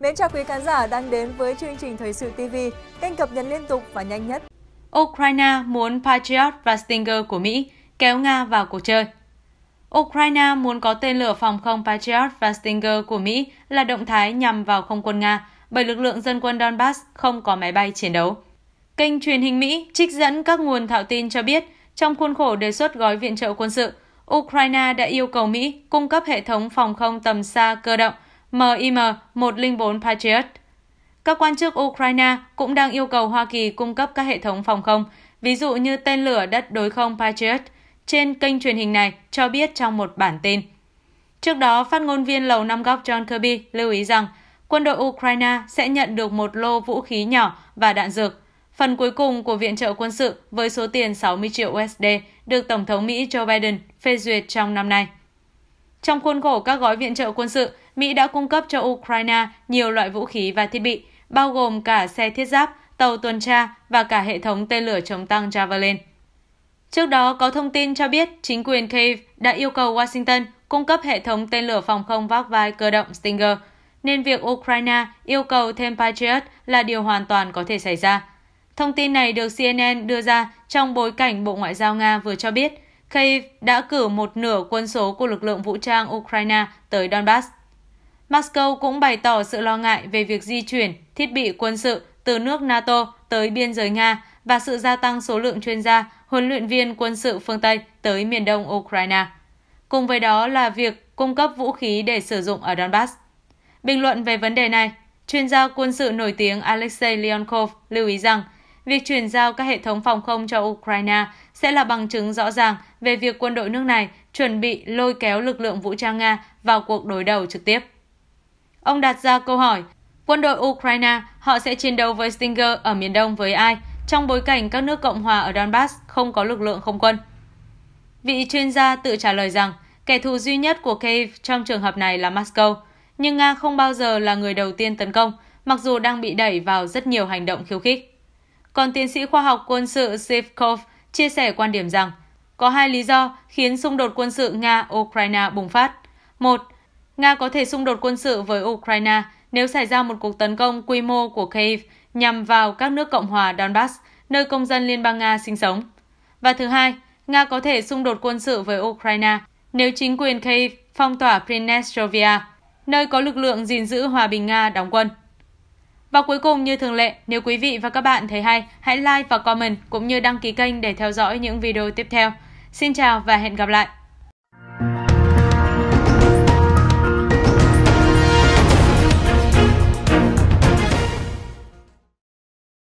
Mến chào quý khán giả đang đến với chương trình Thời sự TV, kênh cập nhật liên tục và nhanh nhất. Ukraine muốn Patriot và Stinger của Mỹ kéo Nga vào cuộc chơi. Ukraine muốn có tên lửa phòng không Patriot và Stinger của Mỹ là động thái nhằm vào không quân Nga bởi lực lượng dân quân Donbass không có máy bay chiến đấu. Kênh truyền hình Mỹ trích dẫn các nguồn thạo tin cho biết, trong khuôn khổ đề xuất gói viện trợ quân sự, Ukraine đã yêu cầu Mỹ cung cấp hệ thống phòng không tầm xa cơ động – MIM-104 Patriot. Các quan chức Ukraine cũng đang yêu cầu Hoa Kỳ cung cấp các hệ thống phòng không, ví dụ như tên lửa đất đối không Patriot, trên kênh truyền hình này cho biết trong một bản tin. Trước đó, phát ngôn viên Lầu Năm Góc John Kirby lưu ý rằng quân đội Ukraine sẽ nhận được một lô vũ khí nhỏ và đạn dược, phần cuối cùng của viện trợ quân sự với số tiền 60 triệu USD được Tổng thống Mỹ Joe Biden phê duyệt trong năm nay. Trong khuôn khổ các gói viện trợ quân sự, Mỹ đã cung cấp cho Ukraine nhiều loại vũ khí và thiết bị, bao gồm cả xe thiết giáp, tàu tuần tra và cả hệ thống tên lửa chống tăng Javelin. Trước đó có thông tin cho biết chính quyền Kyiv đã yêu cầu Washington cung cấp hệ thống tên lửa phòng không vác vai cơ động Stinger, nên việc Ukraine yêu cầu thêm Patriot là điều hoàn toàn có thể xảy ra. Thông tin này được CNN đưa ra trong bối cảnh Bộ Ngoại giao Nga vừa cho biết Kyiv đã cử một nửa quân số của lực lượng vũ trang Ukraine tới Donbass. Moscow cũng bày tỏ sự lo ngại về việc di chuyển thiết bị quân sự từ nước NATO tới biên giới Nga và sự gia tăng số lượng chuyên gia, huấn luyện viên quân sự phương Tây tới miền đông Ukraine. Cùng với đó là việc cung cấp vũ khí để sử dụng ở Donbass. Bình luận về vấn đề này, chuyên gia quân sự nổi tiếng Alexei Leonkov lưu ý rằng – Việc chuyển giao các hệ thống phòng không cho Ukraine sẽ là bằng chứng rõ ràng về việc quân đội nước này chuẩn bị lôi kéo lực lượng vũ trang Nga vào cuộc đối đầu trực tiếp. Ông đặt ra câu hỏi, quân đội Ukraine họ sẽ chiến đấu với Stinger ở miền đông với ai trong bối cảnh các nước Cộng hòa ở Donbass không có lực lượng không quân? Vị chuyên gia tự trả lời rằng kẻ thù duy nhất của Kyiv trong trường hợp này là Moscow, nhưng Nga không bao giờ là người đầu tiên tấn công, mặc dù đang bị đẩy vào rất nhiều hành động khiêu khích. Còn tiến sĩ khoa học quân sự Sivkov chia sẻ quan điểm rằng có hai lý do khiến xung đột quân sự Nga-Ukraine bùng phát. Một, Nga có thể xung đột quân sự với Ukraine nếu xảy ra một cuộc tấn công quy mô của Kyiv nhằm vào các nước Cộng hòa Donbass, nơi công dân Liên bang Nga sinh sống. Và thứ hai, Nga có thể xung đột quân sự với Ukraine nếu chính quyền Kyiv phong tỏa Prinestrovia nơi có lực lượng gìn giữ hòa bình Nga đóng quân. Và cuối cùng như thường lệ, nếu quý vị và các bạn thấy hay, hãy like và comment cũng như đăng ký kênh để theo dõi những video tiếp theo. Xin chào và hẹn gặp lại!